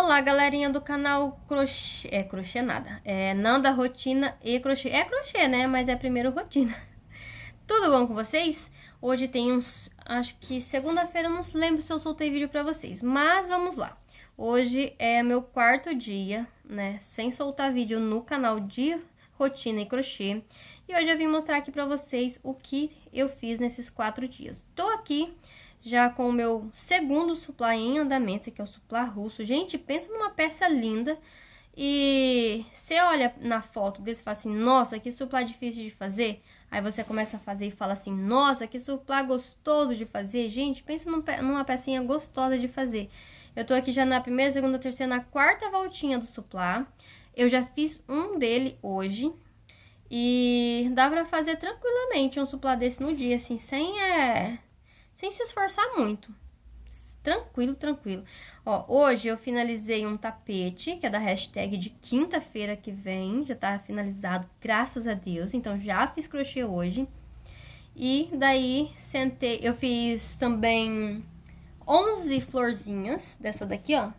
Olá, galerinha do canal Crochê... É, crochê nada. É Nanda Rotina e Crochê. É crochê, né? Mas é primeiro rotina. Tudo bom com vocês? Hoje tem uns... Acho que segunda-feira, não não lembro se eu soltei vídeo pra vocês. Mas vamos lá. Hoje é meu quarto dia, né? Sem soltar vídeo no canal de rotina e crochê. E hoje eu vim mostrar aqui pra vocês o que eu fiz nesses quatro dias. Tô aqui já com o meu segundo suplá em andamento, aqui é o suplá russo. Gente, pensa numa peça linda e você olha na foto desse e fala assim, nossa, que suplá difícil de fazer. Aí você começa a fazer e fala assim, nossa, que suplá gostoso de fazer. Gente, pensa numa pecinha gostosa de fazer. Eu tô aqui já na primeira, segunda, terceira, na quarta voltinha do suplá. Eu já fiz um dele hoje, e dá pra fazer tranquilamente um suplá desse no dia, assim, sem é, sem se esforçar muito. Tranquilo, tranquilo. Ó, hoje eu finalizei um tapete, que é da hashtag de quinta-feira que vem. Já tá finalizado, graças a Deus. Então, já fiz crochê hoje. E daí, sentei... Eu fiz também 11 florzinhas dessa daqui, ó.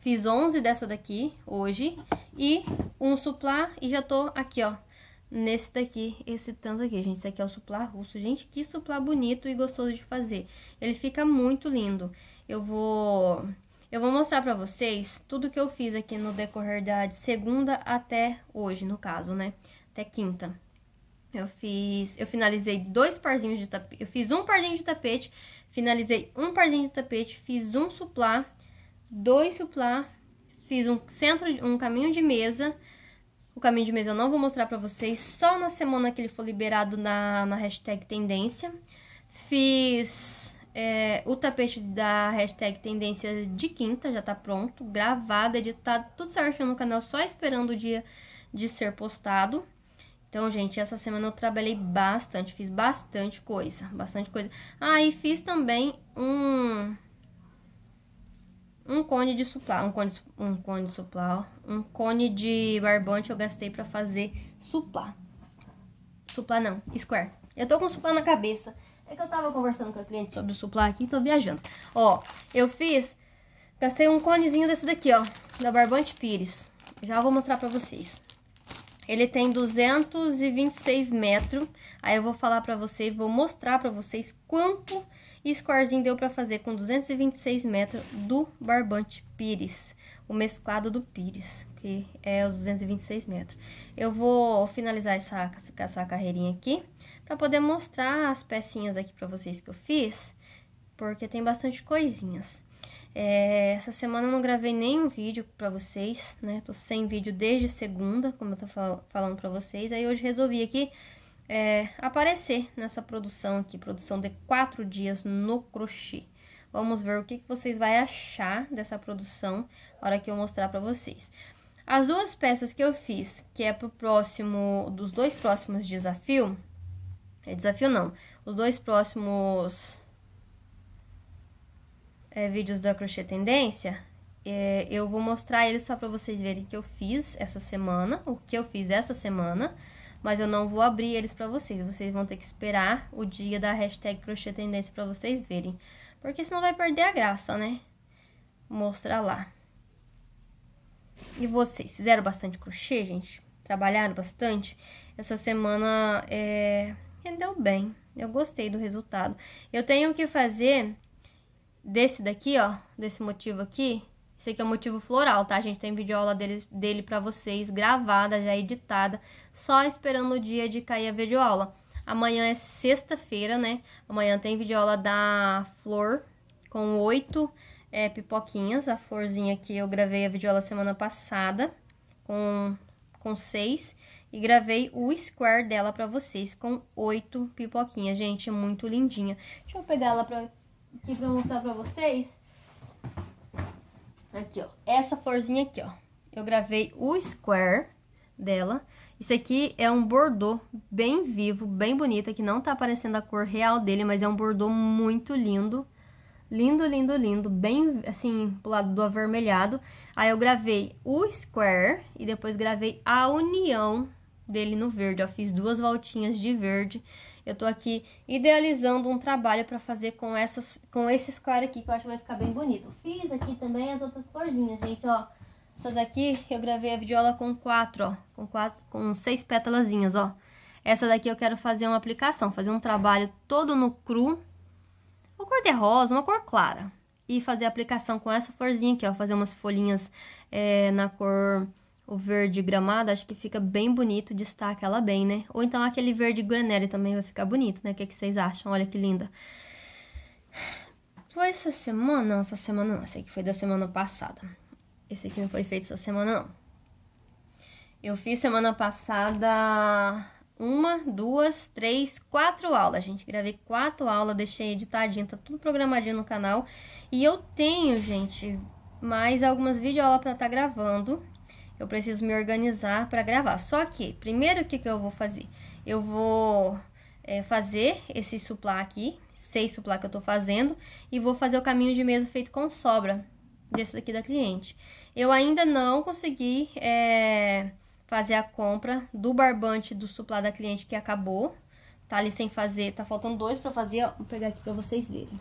Fiz 11 dessa daqui hoje. E um suplá e já tô aqui, ó, nesse daqui, esse tanto aqui, gente. Esse aqui é o suplá russo. Gente, que suplá bonito e gostoso de fazer. Ele fica muito lindo. Eu vou... Eu vou mostrar pra vocês tudo que eu fiz aqui no decorrer da de segunda até hoje, no caso, né? Até quinta. Eu fiz... Eu finalizei dois parzinhos de tapete... Eu fiz um parzinho de tapete, finalizei um parzinho de tapete, fiz um suplá. dois suplá. fiz um centro... Um caminho de mesa o caminho de mesa eu não vou mostrar pra vocês, só na semana que ele for liberado na, na hashtag tendência. Fiz é, o tapete da hashtag tendência de quinta, já tá pronto, gravado, editado, tudo certinho no canal, só esperando o dia de ser postado. Então, gente, essa semana eu trabalhei bastante, fiz bastante coisa, bastante coisa. Ah, e fiz também um um cone de suplau, um cone, um cone de um cone de barbante eu gastei pra fazer suplá. Suplá não, square. Eu tô com suplá na cabeça. É que eu tava conversando com a cliente sobre o suplá aqui e tô viajando. Ó, eu fiz, gastei um conezinho desse daqui, ó, da Barbante Pires. Já vou mostrar pra vocês. Ele tem 226 metros. Aí eu vou falar pra vocês, vou mostrar pra vocês quanto e scorezinho deu para fazer com 226 metros do barbante Pires, o mesclado do Pires, que é os 226 metros. Eu vou finalizar essa, essa carreirinha aqui, para poder mostrar as pecinhas aqui para vocês que eu fiz, porque tem bastante coisinhas. É, essa semana eu não gravei nenhum vídeo pra vocês, né? Tô sem vídeo desde segunda, como eu tô fal falando pra vocês. Aí hoje resolvi aqui é, aparecer nessa produção aqui, produção de quatro dias no crochê. Vamos ver o que, que vocês vão achar dessa produção na hora que eu mostrar para vocês. As duas peças que eu fiz, que é pro próximo, dos dois próximos desafios, é desafio não, os dois próximos é, vídeos da Crochê Tendência, é, eu vou mostrar eles só para vocês verem que eu fiz essa semana, o que eu fiz essa semana, mas eu não vou abrir eles para vocês. Vocês vão ter que esperar o dia da hashtag crochê tendência para vocês verem, porque senão vai perder a graça, né? Mostra lá. E vocês, fizeram bastante crochê, gente? Trabalharam bastante? Essa semana é... rendeu bem, eu gostei do resultado. Eu tenho que fazer desse daqui, ó, desse motivo aqui, isso aqui é o motivo floral, tá? A gente tem videoaula dele, dele para vocês, gravada, já editada, só esperando o dia de cair a videoaula. Amanhã é sexta-feira, né? Amanhã tem videoaula da Flor, com oito é, pipoquinhas. A Florzinha que eu gravei a videoaula semana passada, com, com seis. E gravei o square dela pra vocês, com oito pipoquinhas. Gente, é muito lindinha. Deixa eu pegar ela pra, aqui pra mostrar pra vocês. Aqui, ó. Essa florzinha aqui, ó. Eu gravei o square dela. Isso aqui é um bordô bem vivo, bem bonita, que não tá aparecendo a cor real dele, mas é um bordô muito lindo. Lindo, lindo, lindo, bem, assim, pro lado do avermelhado. Aí eu gravei o square e depois gravei a união dele no verde, ó. Fiz duas voltinhas de verde eu estou aqui idealizando um trabalho para fazer com essas, com esses claros aqui, que eu acho que vai ficar bem bonito. Fiz aqui também as outras florzinhas, gente, ó. Essas aqui eu gravei a videola com quatro, ó. Com quatro, com seis pétalazinhas, ó. Essa daqui eu quero fazer uma aplicação, fazer um trabalho todo no cru. Uma cor de rosa, uma cor clara. E fazer a aplicação com essa florzinha aqui, ó. Fazer umas folhinhas é, na cor o verde gramado, acho que fica bem bonito, destaca ela bem, né? Ou então aquele verde granelli também vai ficar bonito, né? O que, é que vocês acham? Olha que linda. Foi essa semana? Não, essa semana não. Esse aqui foi da semana passada. Esse aqui não foi feito essa semana, não. Eu fiz semana passada uma, duas, três, quatro aulas, gente. Gravei quatro aulas, deixei editadinho, tá tudo programadinho no canal. E eu tenho, gente, mais algumas videoaulas pra estar tá gravando eu preciso me organizar para gravar. Só que, primeiro, o que, que eu vou fazer? Eu vou é, fazer esse suplá aqui, seis suplá que eu tô fazendo, e vou fazer o caminho de mesa feito com sobra, desse daqui da cliente. Eu ainda não consegui é, fazer a compra do barbante do suplá da cliente que acabou. Tá ali sem fazer, tá faltando dois pra fazer, ó. Vou pegar aqui pra vocês verem.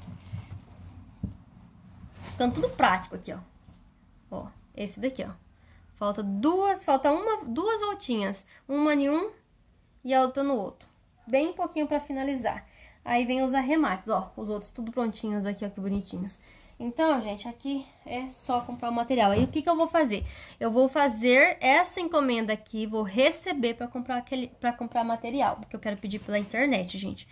Ficando tudo prático aqui, ó. Ó, esse daqui, ó. Falta duas, falta uma, duas voltinhas. Uma em um e a outra no outro. Bem pouquinho pra finalizar. Aí vem os arremates, ó, os outros tudo prontinhos aqui, ó, que bonitinhos. Então, gente, aqui é só comprar o material. Aí o que que eu vou fazer? Eu vou fazer essa encomenda aqui, vou receber para comprar aquele para comprar material, porque eu quero pedir pela internet, gente.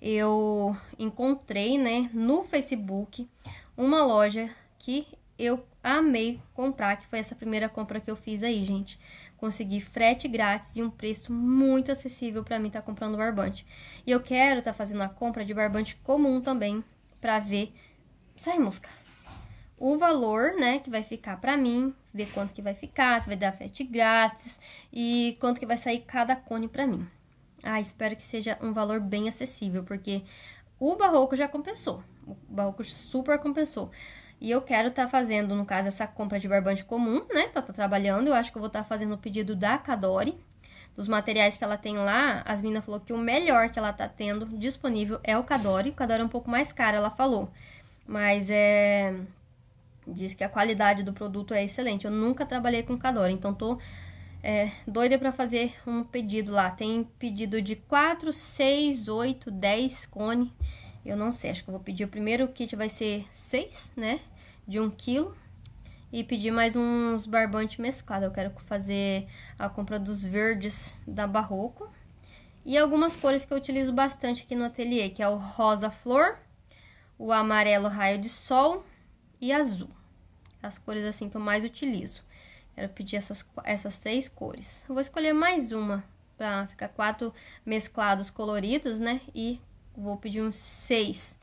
Eu encontrei, né, no Facebook uma loja que eu amei comprar, que foi essa primeira compra que eu fiz aí, gente. Consegui frete grátis e um preço muito acessível para mim estar tá comprando barbante. E eu quero estar tá fazendo a compra de barbante comum também, para ver... Sai, mosca! O valor, né, que vai ficar para mim, ver quanto que vai ficar, se vai dar frete grátis e quanto que vai sair cada cone para mim. Ah, espero que seja um valor bem acessível, porque o barroco já compensou. O barroco super compensou. E eu quero estar tá fazendo, no caso, essa compra de barbante comum, né? Pra estar tá trabalhando. Eu acho que eu vou estar tá fazendo o pedido da Cadore. Dos materiais que ela tem lá, as mina falou que o melhor que ela tá tendo disponível é o Cadore. O Cadore é um pouco mais caro, ela falou. Mas é. Diz que a qualidade do produto é excelente. Eu nunca trabalhei com Cadore, então tô é, doida para fazer um pedido lá. Tem pedido de 4, 6, 8, 10 cone. Eu não sei, acho que eu vou pedir o primeiro kit vai ser 6, né? De 1 um quilo. E pedir mais uns barbante mesclado. Eu quero fazer a compra dos verdes da Barroco. E algumas cores que eu utilizo bastante aqui no ateliê, que é o rosa flor, o amarelo raio de sol e azul. As cores assim que eu mais utilizo. Quero pedir essas, essas seis cores. vou escolher mais uma para ficar quatro mesclados coloridos, né? E vou pedir uns 6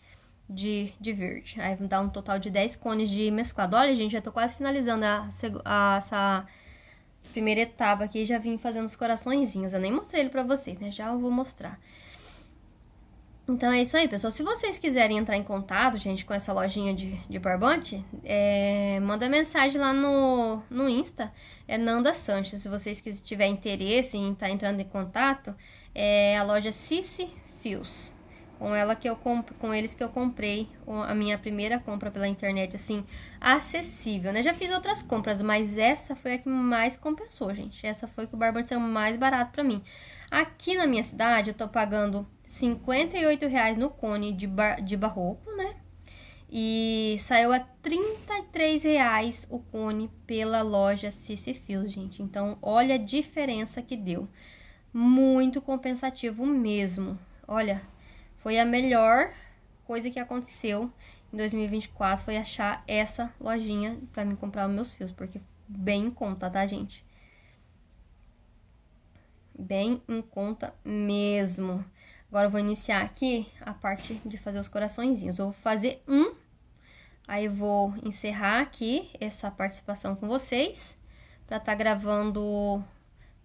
de, de verde. Aí vai dar um total de 10 cones de mesclado. Olha, gente, já tô quase finalizando a, a, essa primeira etapa aqui. Já vim fazendo os coraçõezinhos. Eu nem mostrei ele pra vocês, né? Já vou mostrar. Então é isso aí, pessoal. Se vocês quiserem entrar em contato, gente, com essa lojinha de, de barbante, é, manda mensagem lá no, no Insta, é Nanda Sanches. Se vocês tiverem interesse em estar tá entrando em contato, é a loja Cici Fios com ela que eu com eles que eu comprei a minha primeira compra pela internet, assim, acessível, né? Já fiz outras compras, mas essa foi a que mais compensou, gente. Essa foi que o barbante saiu mais barato para mim. Aqui na minha cidade, eu tô pagando 58 reais no cone de, bar, de barroco, né? E saiu a 33 reais o cone pela loja Cici Fios, gente. Então, olha a diferença que deu. Muito compensativo mesmo. Olha, foi a melhor coisa que aconteceu em 2024 foi achar essa lojinha para mim comprar os meus fios, porque bem em conta, tá, gente? Bem em conta mesmo. Agora eu vou iniciar aqui a parte de fazer os coraçõezinhos. Eu vou fazer um, aí eu vou encerrar aqui essa participação com vocês, para estar tá gravando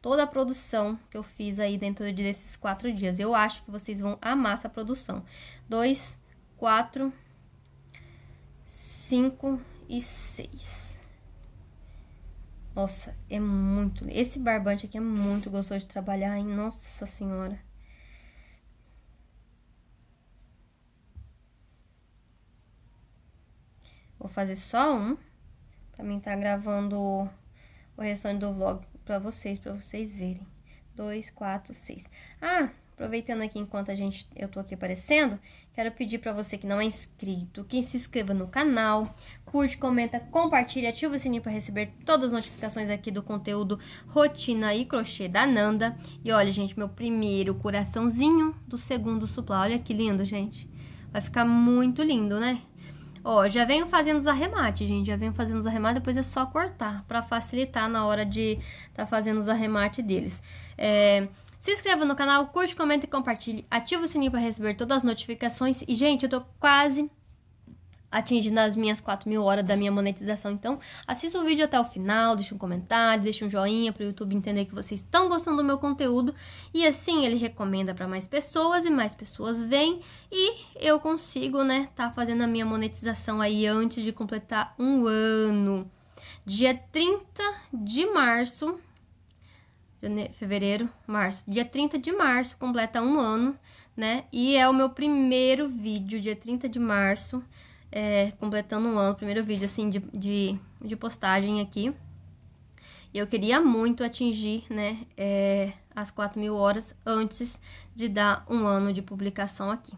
toda a produção que eu fiz aí dentro desses quatro dias. Eu acho que vocês vão amar essa produção. Dois, quatro, cinco e seis. Nossa, é muito... Esse barbante aqui é muito gostoso de trabalhar, hein? Nossa Senhora. Vou fazer só um, pra mim tá gravando o restante do vlog para vocês, para vocês verem. Dois, quatro, seis. Ah, aproveitando aqui enquanto a gente, eu tô aqui aparecendo, quero pedir para você que não é inscrito, que se inscreva no canal, curte, comenta, compartilha, ativa o sininho para receber todas as notificações aqui do conteúdo Rotina e Crochê da Nanda. E olha, gente, meu primeiro coraçãozinho do segundo suplá, olha que lindo, gente. Vai ficar muito lindo, né? Ó, já venho fazendo os arremates, gente. Já venho fazendo os arremates, depois é só cortar, pra facilitar na hora de tá fazendo os arremates deles. É... Se inscreva no canal, curte, comenta e compartilhe. Ativa o sininho para receber todas as notificações. E, gente, eu tô quase atingindo as minhas 4 mil horas da minha monetização. Então, assista o vídeo até o final, deixa um comentário, deixa um joinha para o YouTube entender que vocês estão gostando do meu conteúdo. E assim ele recomenda para mais pessoas e mais pessoas vêm e eu consigo, né, tá fazendo a minha monetização aí antes de completar um ano. Dia 30 de março, fevereiro, março, dia 30 de março completa um ano, né? E é o meu primeiro vídeo, dia 30 de março é, completando um ano, primeiro vídeo assim de, de, de, postagem aqui. E eu queria muito atingir, né, é, as 4 mil horas antes de dar um ano de publicação aqui.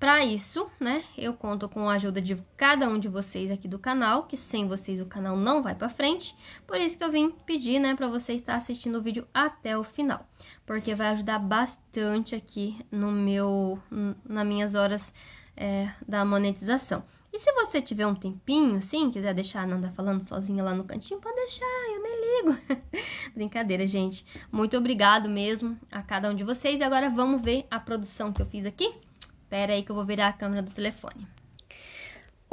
Para isso, né, eu conto com a ajuda de cada um de vocês aqui do canal, que sem vocês o canal não vai para frente. Por isso que eu vim pedir, né, para você estar assistindo o vídeo até o final, porque vai ajudar bastante aqui no meu nas minhas horas é, da monetização. E se você tiver um tempinho, assim, quiser deixar a Nanda falando sozinha lá no cantinho, pode deixar, eu nem ligo. Brincadeira, gente. Muito obrigado mesmo a cada um de vocês. E agora vamos ver a produção que eu fiz aqui. Pera aí que eu vou virar a câmera do telefone.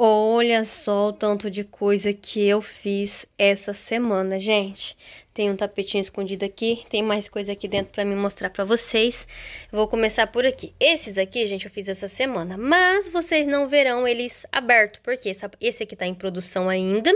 Olha só o tanto de coisa que eu fiz essa semana, gente. Tem um tapetinho escondido aqui, tem mais coisa aqui dentro para me mostrar para vocês. vou começar por aqui. Esses aqui, gente, eu fiz essa semana, mas vocês não verão eles abertos, porque esse aqui tá em produção ainda.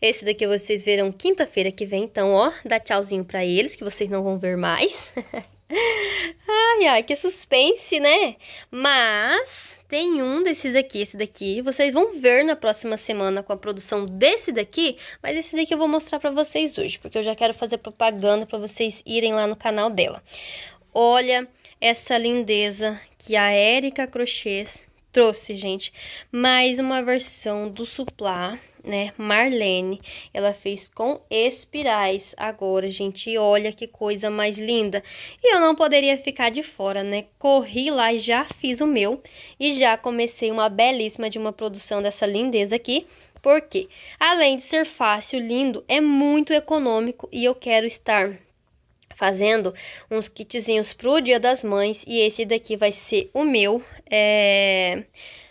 Esse daqui vocês verão quinta-feira que vem, então, ó, dá tchauzinho para eles, que vocês não vão ver mais. Ai, ai, que suspense, né? Mas tem um desses aqui, esse daqui. Vocês vão ver na próxima semana com a produção desse daqui, mas esse daqui eu vou mostrar para vocês hoje, porque eu já quero fazer propaganda para vocês irem lá no canal dela. Olha essa lindeza que a Érica Crochês trouxe, gente, mais uma versão do Suplá, né? Marlene, ela fez com espirais agora, gente. Olha que coisa mais linda. E eu não poderia ficar de fora, né? Corri lá e já fiz o meu e já comecei uma belíssima de uma produção dessa lindeza aqui. Porque além de ser fácil, lindo, é muito econômico e eu quero estar fazendo uns kitzinhos pro Dia das Mães e esse daqui vai ser o meu, é,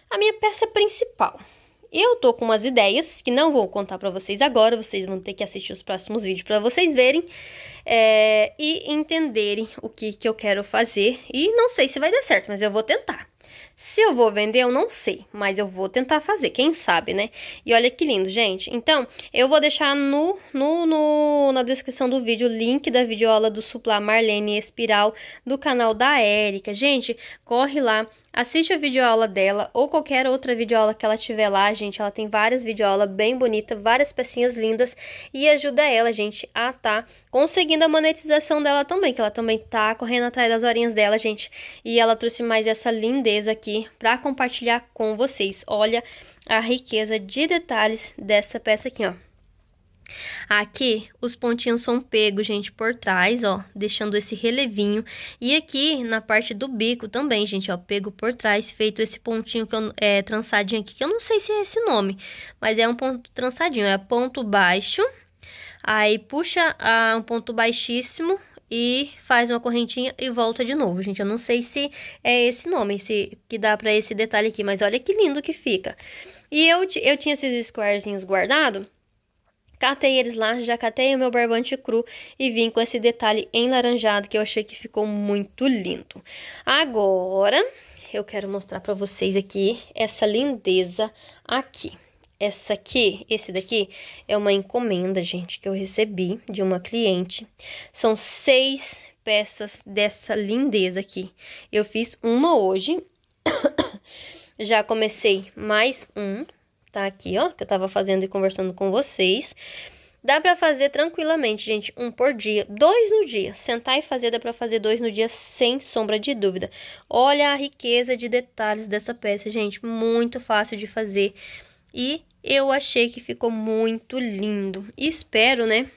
a minha peça principal. Eu tô com umas ideias que não vou contar para vocês agora, vocês vão ter que assistir os próximos vídeos para vocês verem é, e entenderem o que, que eu quero fazer. E não sei se vai dar certo, mas eu vou tentar. Se eu vou vender, eu não sei, mas eu vou tentar fazer, quem sabe, né? E olha que lindo, gente. Então, eu vou deixar no, no, no na descrição do vídeo o link da videoaula do Suplá Marlene Espiral do canal da Érica. Gente, corre lá, assiste a videoaula dela ou qualquer outra videoaula que ela tiver lá, gente. Ela tem várias videoaulas bem bonitas, várias pecinhas lindas e ajuda ela, gente, a tá conseguindo a monetização dela também, que ela também tá correndo atrás das horinhas dela, gente. E ela trouxe mais essa lindeza aqui para compartilhar com vocês. Olha a riqueza de detalhes dessa peça aqui, ó. Aqui, os pontinhos são pegos, gente, por trás, ó, deixando esse relevinho. E aqui, na parte do bico também, gente, ó, pego por trás, feito esse pontinho que eu, é, trançadinho aqui, que eu não sei se é esse nome, mas é um ponto trançadinho, é ponto baixo. Aí, puxa ah, um ponto baixíssimo, e faz uma correntinha e volta de novo, gente. Eu não sei se é esse nome se que dá para esse detalhe aqui, mas olha que lindo que fica. E eu, eu tinha esses squarezinhos guardado, catei eles lá, já catei o meu barbante cru e vim com esse detalhe enlaranjado que eu achei que ficou muito lindo. Agora, eu quero mostrar para vocês aqui essa lindeza aqui. Essa aqui, esse daqui, é uma encomenda, gente, que eu recebi de uma cliente. São seis peças dessa lindeza aqui. Eu fiz uma hoje. Já comecei mais um, tá aqui, ó, que eu tava fazendo e conversando com vocês. Dá pra fazer tranquilamente, gente, um por dia, dois no dia. Sentar e fazer, dá pra fazer dois no dia sem sombra de dúvida. Olha a riqueza de detalhes dessa peça, gente, muito fácil de fazer. E eu achei que ficou muito lindo. E espero, né?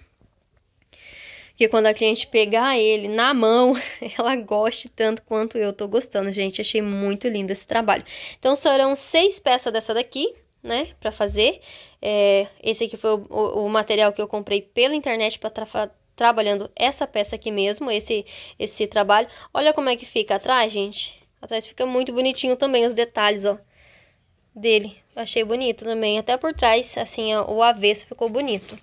Que quando a cliente pegar ele na mão, ela goste tanto quanto eu tô gostando, gente. Achei muito lindo esse trabalho. Então, serão seis peças dessa daqui, né? Pra fazer. É, esse aqui foi o, o, o, material que eu comprei pela internet pra tra trabalhando essa peça aqui mesmo, esse, esse trabalho. Olha como é que fica atrás, gente. Atrás fica muito bonitinho também os detalhes, ó, dele. Achei bonito também, até por trás, assim, o avesso ficou bonito.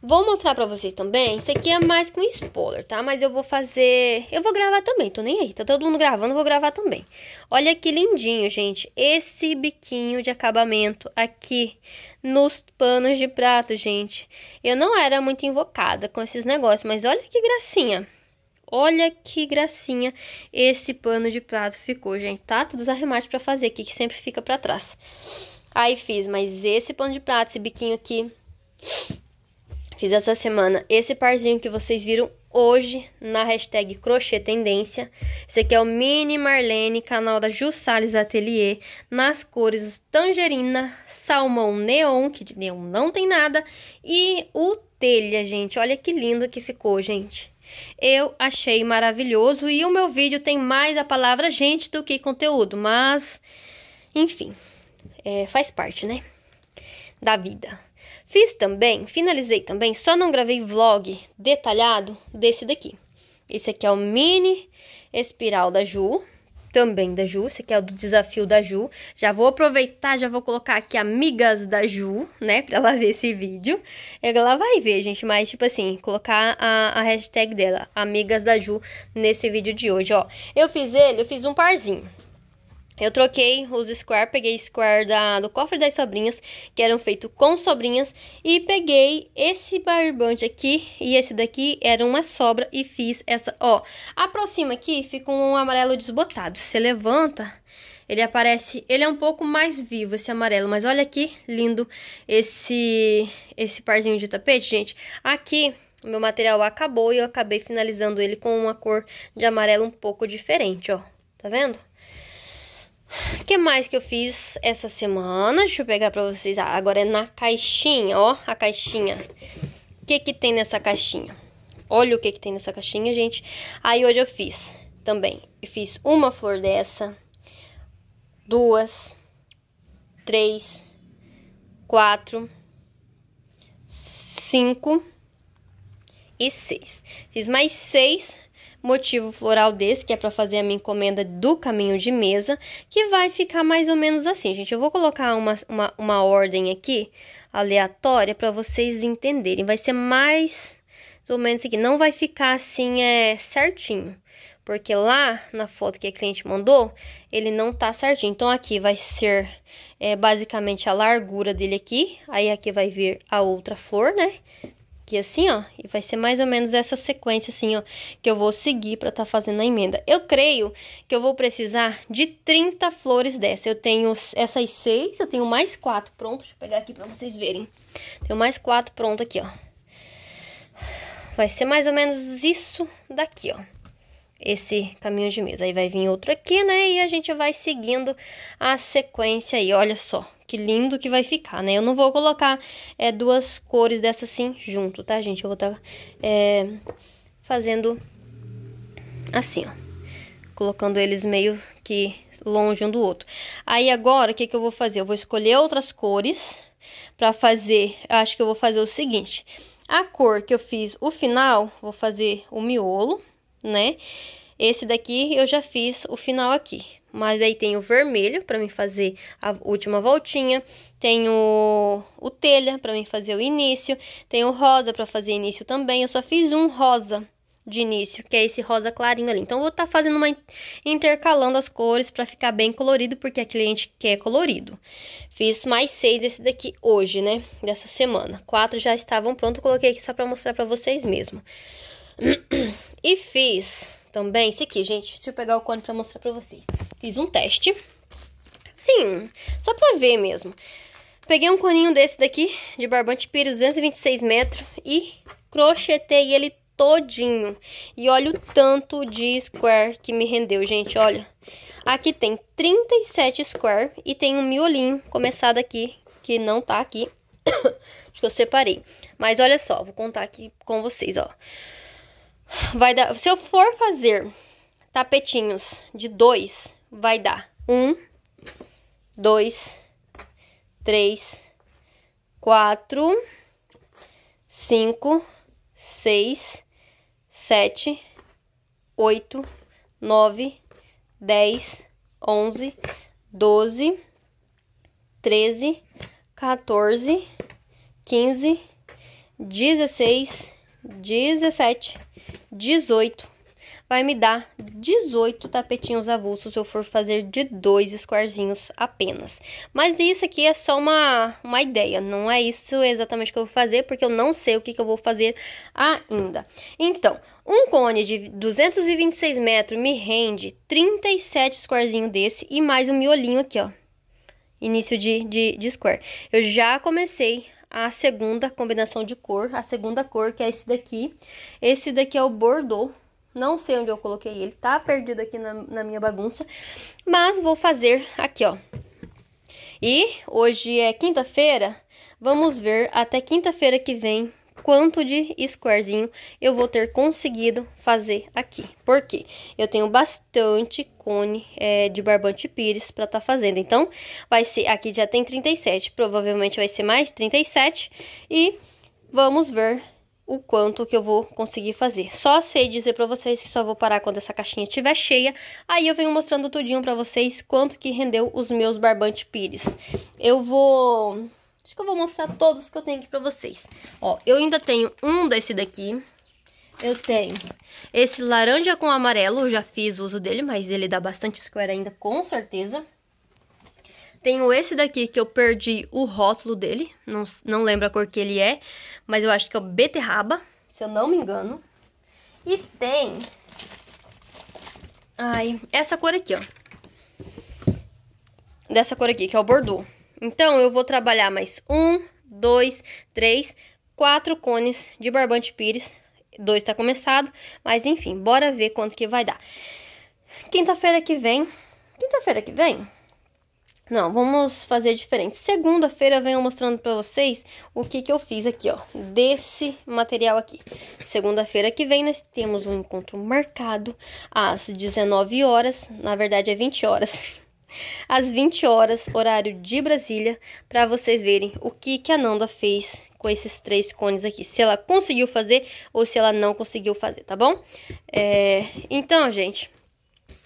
Vou mostrar pra vocês também, isso aqui é mais com spoiler, tá? Mas eu vou fazer, eu vou gravar também, tô nem aí, tá todo mundo gravando, vou gravar também. Olha que lindinho, gente, esse biquinho de acabamento aqui nos panos de prato, gente. Eu não era muito invocada com esses negócios, mas olha que gracinha. Olha que gracinha esse pano de prato ficou, gente. Tá os arremates para fazer aqui, que sempre fica para trás. Aí fiz, mas esse pano de prato, esse biquinho aqui, fiz essa semana. Esse parzinho que vocês viram hoje na hashtag crochê tendência. Esse aqui é o Mini Marlene, canal da Jussales Atelier, nas cores tangerina, salmão neon, que de neon não tem nada, e o telha, gente. Olha que lindo que ficou, gente. Eu achei maravilhoso e o meu vídeo tem mais a palavra gente do que conteúdo, mas enfim, é, faz parte, né? Da vida. Fiz também, finalizei também, só não gravei vlog detalhado desse daqui. Esse aqui é o mini espiral da Ju, também da Ju, esse aqui é o do desafio da Ju. Já vou aproveitar, já vou colocar aqui amigas da Ju, né, pra ela ver esse vídeo. Ela vai ver, gente, mas tipo assim, colocar a, a hashtag dela, amigas da Ju, nesse vídeo de hoje, ó. Eu fiz ele, eu fiz um parzinho. Eu troquei os square, peguei square da, do cofre das sobrinhas, que eram feitos com sobrinhas, e peguei esse barbante aqui e esse daqui era uma sobra e fiz essa, ó. Aproxima aqui, fica um amarelo desbotado. Você levanta, ele aparece, ele é um pouco mais vivo esse amarelo, mas olha que lindo esse esse parzinho de tapete, gente. Aqui o meu material acabou e eu acabei finalizando ele com uma cor de amarelo um pouco diferente, ó. Tá vendo? O que mais que eu fiz essa semana? Deixa eu pegar pra vocês. Ah, agora é na caixinha, ó, a caixinha. O que que tem nessa caixinha? Olha o que que tem nessa caixinha, gente. Aí hoje eu fiz também. Eu fiz uma flor dessa, duas, três, quatro, cinco e seis. Fiz mais seis motivo floral desse, que é para fazer a minha encomenda do caminho de mesa, que vai ficar mais ou menos assim, gente. Eu vou colocar uma, uma, uma ordem aqui, aleatória, para vocês entenderem. Vai ser mais ou menos aqui, não vai ficar assim é, certinho. Porque lá na foto que a cliente mandou, ele não tá certinho. Então, aqui vai ser é, basicamente a largura dele aqui. Aí, aqui vai vir a outra flor, né? aqui assim, ó, e vai ser mais ou menos essa sequência assim, ó, que eu vou seguir para estar tá fazendo a emenda. Eu creio que eu vou precisar de 30 flores dessa. Eu tenho essas seis, eu tenho mais quatro prontos, deixa eu pegar aqui para vocês verem. Tenho mais quatro pronto aqui, ó. Vai ser mais ou menos isso daqui, ó esse caminho de mesa. Aí vai vir outro aqui, né? E a gente vai seguindo a sequência aí, olha só que lindo que vai ficar, né? Eu não vou colocar é, duas cores dessa assim junto, tá, gente? Eu vou estar tá, é, fazendo assim, ó. Colocando eles meio que longe um do outro. Aí agora, o que, que eu vou fazer? Eu vou escolher outras cores para fazer... Acho que eu vou fazer o seguinte. A cor que eu fiz o final, vou fazer o miolo, né? Esse daqui eu já fiz o final aqui. Mas aí tem o vermelho para mim fazer a última voltinha, tem o, o telha para mim fazer o início, tem o rosa para fazer início também. Eu só fiz um rosa de início, que é esse rosa clarinho ali. Então, vou estar tá fazendo uma intercalando as cores para ficar bem colorido, porque a cliente quer colorido. Fiz mais seis desse daqui hoje, né? Dessa semana. Quatro já estavam prontos, coloquei aqui só para mostrar para vocês mesmo. E fiz também esse aqui, gente. Deixa eu pegar o cone pra mostrar pra vocês. Fiz um teste. Sim, só pra ver mesmo. Peguei um coninho desse daqui, de barbante pires, 226 metros, e crochetei ele todinho. E olha o tanto de square que me rendeu, gente, olha. Aqui tem 37 square e tem um miolinho começado aqui, que não tá aqui. Acho que eu separei. Mas olha só, vou contar aqui com vocês, ó vai dar. Se eu for fazer tapetinhos de dois, vai dar um, dois, três, quatro, cinco, seis, sete, oito, nove, dez, onze, doze, treze, quatorze, quinze, dezesseis, dezessete. 18. Vai me dar 18 tapetinhos avulsos se eu for fazer de dois squarezinhos apenas. Mas isso aqui é só uma, uma ideia, não é isso exatamente que eu vou fazer, porque eu não sei o que, que eu vou fazer ainda. Então, um cone de 226 metros me rende 37 squarezinhos desse e mais um miolinho aqui, ó. Início de, de, de square. Eu já comecei a segunda combinação de cor, a segunda cor que é esse daqui. Esse daqui é o Bordeaux. Não sei onde eu coloquei ele, tá perdido aqui na, na minha bagunça. Mas vou fazer aqui, ó. E hoje é quinta-feira, vamos ver até quinta-feira que vem quanto de squarezinho eu vou ter conseguido fazer aqui. Porque eu tenho bastante cone é, de barbante pires para estar tá fazendo. Então, vai ser, aqui já tem 37, provavelmente vai ser mais 37. E vamos ver o quanto que eu vou conseguir fazer. Só sei dizer para vocês que só vou parar quando essa caixinha estiver cheia. Aí eu venho mostrando tudinho para vocês quanto que rendeu os meus barbante pires. Eu vou Acho que eu vou mostrar todos que eu tenho aqui pra vocês. Ó, eu ainda tenho um desse daqui. Eu tenho esse laranja com amarelo, já fiz uso dele, mas ele dá bastante square ainda, com certeza. Tenho esse daqui que eu perdi o rótulo dele, não, não lembro a cor que ele é, mas eu acho que é o beterraba, se eu não me engano. E tem... Ai, essa cor aqui, ó. Dessa cor aqui, que é o bordeaux. Então, eu vou trabalhar mais um, dois, três, quatro cones de barbante pires. Dois tá começado, mas enfim, bora ver quanto que vai dar. Quinta-feira que vem, quinta-feira que vem, não, vamos fazer diferente. Segunda-feira venho mostrando para vocês o que, que eu fiz aqui, ó, desse material aqui. Segunda-feira que vem nós temos um encontro marcado às 19 horas, na verdade é 20 horas, às 20 horas, horário de Brasília, para vocês verem o que, que a Nanda fez com esses três cones aqui. Se ela conseguiu fazer ou se ela não conseguiu fazer, tá bom? É, então, gente,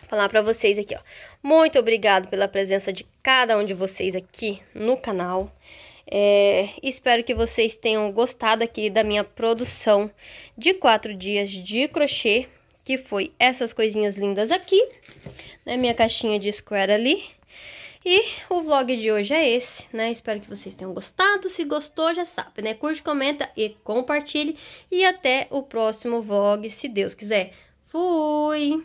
falar para vocês aqui, ó. Muito obrigado pela presença de cada um de vocês aqui no canal. É, espero que vocês tenham gostado aqui da minha produção de quatro dias de crochê que foi essas coisinhas lindas aqui, né? Minha caixinha de square ali. E o vlog de hoje é esse, né? Espero que vocês tenham gostado. Se gostou, já sabe, né? Curte, comenta e compartilhe. E até o próximo vlog, se Deus quiser. Fui!